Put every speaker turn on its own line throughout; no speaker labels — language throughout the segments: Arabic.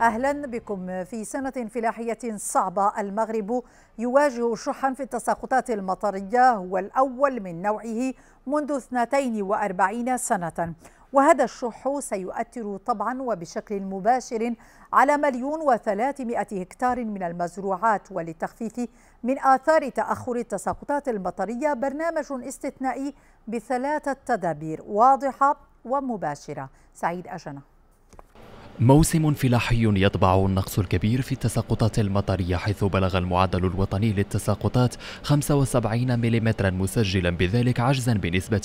أهلا بكم في سنة فلاحية صعبة المغرب يواجه شحا في التساقطات المطرية هو الأول من نوعه منذ 42 سنة وهذا الشح سيؤثر طبعا وبشكل مباشر على مليون وثلاثمائة هكتار من المزروعات وللتخفيف من آثار تأخر التساقطات المطرية برنامج استثنائي بثلاثة تدابير واضحة ومباشرة سعيد أجنة
موسم فلاحي يطبع النقص الكبير في التساقطات المطرية حيث بلغ المعدل الوطني للتساقطات 75 ملم مسجلا بذلك عجزا بنسبة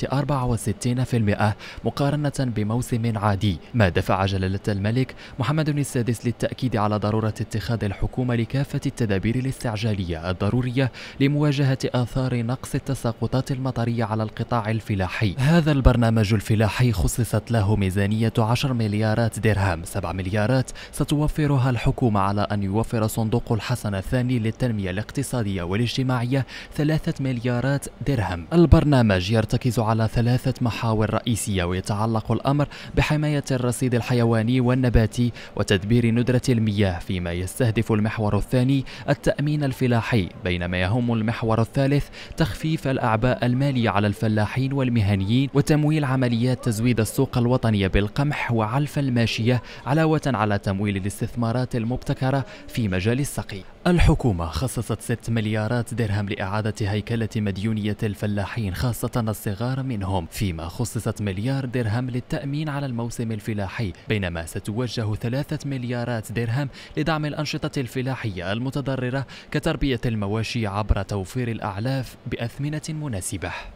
64% مقارنة بموسم عادي ما دفع جلالة الملك محمد السادس للتأكيد على ضرورة اتخاذ الحكومة لكافة التدابير الاستعجالية الضرورية لمواجهة آثار نقص التساقطات المطرية على القطاع الفلاحي هذا البرنامج الفلاحي خصصت له ميزانية 10 مليارات درهم 7 مليارات ستوفرها الحكومة على أن يوفر صندوق الحسن الثاني للتنمية الاقتصادية والاجتماعية 3 مليارات درهم البرنامج يرتكز على ثلاثة محاور رئيسية ويتعلق الأمر بحماية الرصيد الحيواني والنباتي وتدبير ندرة المياه فيما يستهدف المحور الثاني التأمين الفلاحي بينما يهم المحور الثالث تخفيف الأعباء المالية على الفلاحين والمهنيين وتمويل عمليات تزويد السوق الوطنية بالقمح وعلف الماشية علاوة على تمويل الاستثمارات المبتكرة في مجال السقي الحكومة خصصت 6 مليارات درهم لإعادة هيكلة مديونية الفلاحين خاصة الصغار منهم فيما خصصت مليار درهم للتأمين على الموسم الفلاحي بينما ستوجه 3 مليارات درهم لدعم الأنشطة الفلاحية المتضررة كتربية المواشي عبر توفير الأعلاف بأثمنة مناسبة